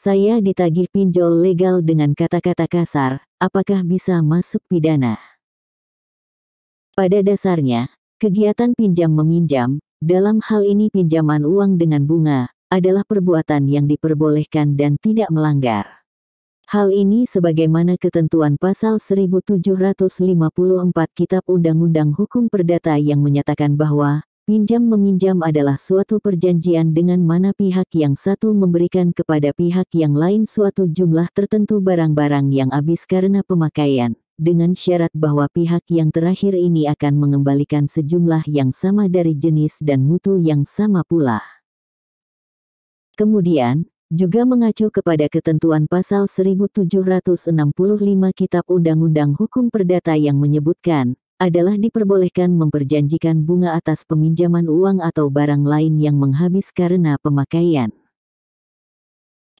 Saya ditagih pinjol legal dengan kata-kata kasar, apakah bisa masuk pidana? Pada dasarnya, kegiatan pinjam meminjam, dalam hal ini pinjaman uang dengan bunga, adalah perbuatan yang diperbolehkan dan tidak melanggar. Hal ini sebagaimana ketentuan pasal 1754 Kitab Undang-Undang Hukum Perdata yang menyatakan bahwa Minjam meminjam adalah suatu perjanjian dengan mana pihak yang satu memberikan kepada pihak yang lain suatu jumlah tertentu barang-barang yang habis karena pemakaian, dengan syarat bahwa pihak yang terakhir ini akan mengembalikan sejumlah yang sama dari jenis dan mutu yang sama pula. Kemudian, juga mengacu kepada ketentuan pasal 1765 Kitab Undang-Undang Hukum Perdata yang menyebutkan adalah diperbolehkan memperjanjikan bunga atas peminjaman uang atau barang lain yang menghabis karena pemakaian.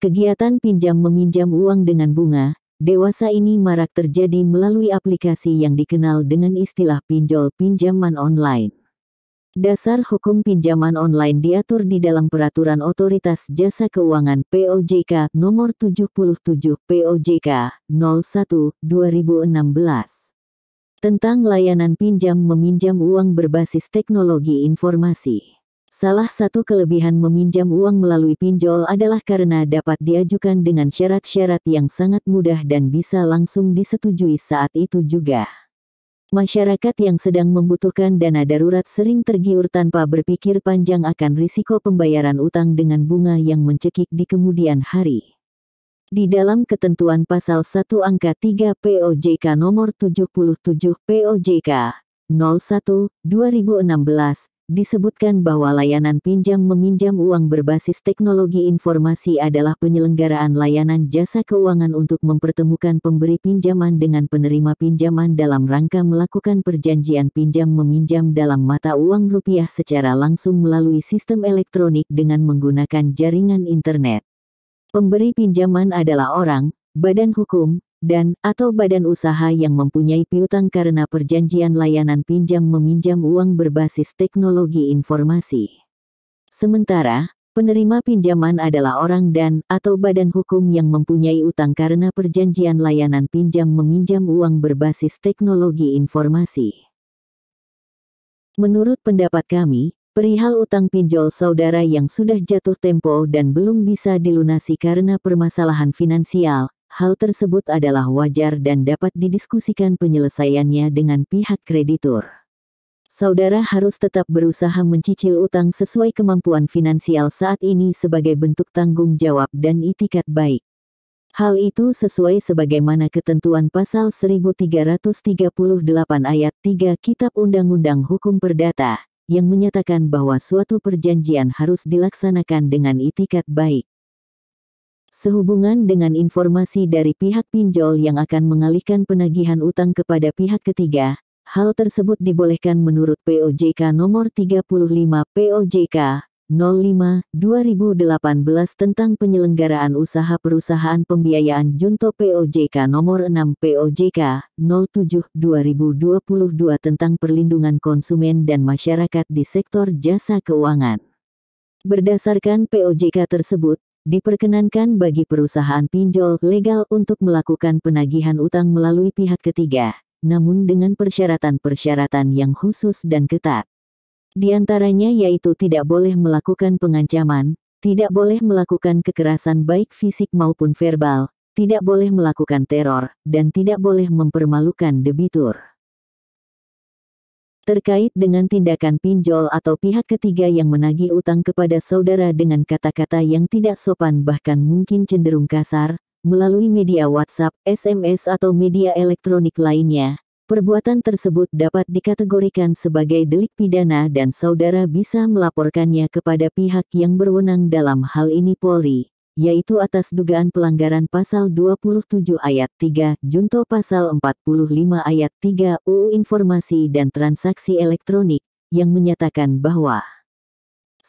Kegiatan pinjam meminjam uang dengan bunga, dewasa ini marak terjadi melalui aplikasi yang dikenal dengan istilah pinjol pinjaman online. Dasar hukum pinjaman online diatur di dalam Peraturan Otoritas Jasa Keuangan POJK Nomor 77 POJK 01 2016 tentang layanan pinjam meminjam uang berbasis teknologi informasi. Salah satu kelebihan meminjam uang melalui pinjol adalah karena dapat diajukan dengan syarat-syarat yang sangat mudah dan bisa langsung disetujui saat itu juga. Masyarakat yang sedang membutuhkan dana darurat sering tergiur tanpa berpikir panjang akan risiko pembayaran utang dengan bunga yang mencekik di kemudian hari di dalam ketentuan pasal 1 angka 3 POJK nomor 77 POJK 01 2016 disebutkan bahwa layanan pinjam meminjam uang berbasis teknologi informasi adalah penyelenggaraan layanan jasa keuangan untuk mempertemukan pemberi pinjaman dengan penerima pinjaman dalam rangka melakukan perjanjian pinjam meminjam dalam mata uang rupiah secara langsung melalui sistem elektronik dengan menggunakan jaringan internet. Pemberi pinjaman adalah orang, badan hukum, dan atau badan usaha yang mempunyai piutang karena perjanjian layanan pinjam meminjam uang berbasis teknologi informasi. Sementara, penerima pinjaman adalah orang dan atau badan hukum yang mempunyai utang karena perjanjian layanan pinjam meminjam uang berbasis teknologi informasi. Menurut pendapat kami, Perihal utang pinjol saudara yang sudah jatuh tempo dan belum bisa dilunasi karena permasalahan finansial, hal tersebut adalah wajar dan dapat didiskusikan penyelesaiannya dengan pihak kreditur. Saudara harus tetap berusaha mencicil utang sesuai kemampuan finansial saat ini sebagai bentuk tanggung jawab dan itikat baik. Hal itu sesuai sebagaimana ketentuan pasal 1338 ayat 3 Kitab Undang-Undang Hukum Perdata yang menyatakan bahwa suatu perjanjian harus dilaksanakan dengan itikat baik. Sehubungan dengan informasi dari pihak pinjol yang akan mengalihkan penagihan utang kepada pihak ketiga, hal tersebut dibolehkan menurut POJK nomor 35 POJK 05-2018 tentang penyelenggaraan usaha perusahaan pembiayaan Junto POJK nomor 6 POJK 07-2022 tentang perlindungan konsumen dan masyarakat di sektor jasa keuangan. Berdasarkan POJK tersebut, diperkenankan bagi perusahaan pinjol legal untuk melakukan penagihan utang melalui pihak ketiga, namun dengan persyaratan-persyaratan yang khusus dan ketat. Di antaranya yaitu tidak boleh melakukan pengancaman, tidak boleh melakukan kekerasan baik fisik maupun verbal, tidak boleh melakukan teror, dan tidak boleh mempermalukan debitur. Terkait dengan tindakan pinjol atau pihak ketiga yang menagih utang kepada saudara dengan kata-kata yang tidak sopan bahkan mungkin cenderung kasar, melalui media WhatsApp, SMS atau media elektronik lainnya, Perbuatan tersebut dapat dikategorikan sebagai delik pidana dan saudara bisa melaporkannya kepada pihak yang berwenang dalam hal ini Polri, yaitu atas dugaan pelanggaran pasal 27 ayat 3, junto pasal 45 ayat 3 UU Informasi dan Transaksi Elektronik, yang menyatakan bahwa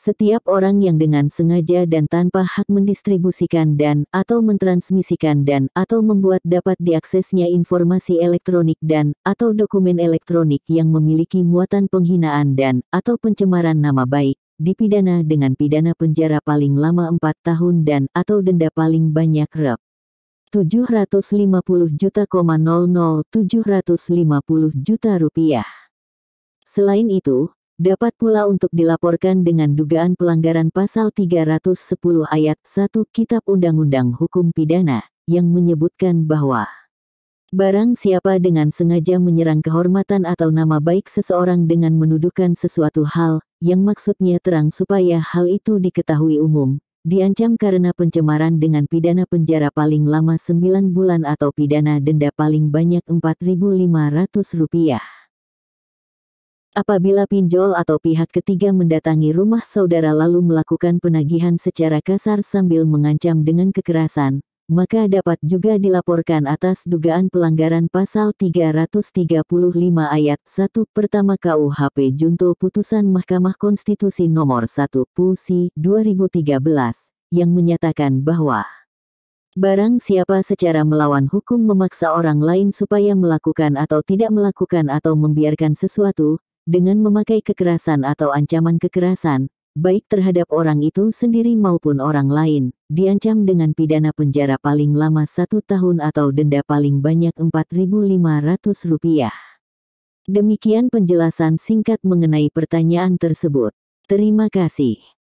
setiap orang yang dengan sengaja dan tanpa hak mendistribusikan dan atau mentransmisikan dan atau membuat dapat diaksesnya informasi elektronik dan atau dokumen elektronik yang memiliki muatan penghinaan dan atau pencemaran nama baik dipidana dengan pidana penjara paling lama 4 tahun dan atau denda paling banyak rep 750 juta, 750 juta rupiah. Selain itu, dapat pula untuk dilaporkan dengan dugaan pelanggaran pasal 310 ayat 1 Kitab Undang-Undang Hukum Pidana, yang menyebutkan bahwa Barang siapa dengan sengaja menyerang kehormatan atau nama baik seseorang dengan menuduhkan sesuatu hal, yang maksudnya terang supaya hal itu diketahui umum, diancam karena pencemaran dengan pidana penjara paling lama 9 bulan atau pidana denda paling banyak Rp4.500. Apabila pinjol atau pihak ketiga mendatangi rumah saudara lalu melakukan penagihan secara kasar sambil mengancam dengan kekerasan, maka dapat juga dilaporkan atas dugaan pelanggaran pasal 335 ayat 1 pertama KUHP junto putusan Mahkamah Konstitusi nomor 1 PUSI 2013 yang menyatakan bahwa Barang siapa secara melawan hukum memaksa orang lain supaya melakukan atau tidak melakukan atau membiarkan sesuatu, dengan memakai kekerasan atau ancaman kekerasan, baik terhadap orang itu sendiri maupun orang lain, diancam dengan pidana penjara paling lama satu tahun atau denda paling banyak Rp4.500. Demikian penjelasan singkat mengenai pertanyaan tersebut. Terima kasih.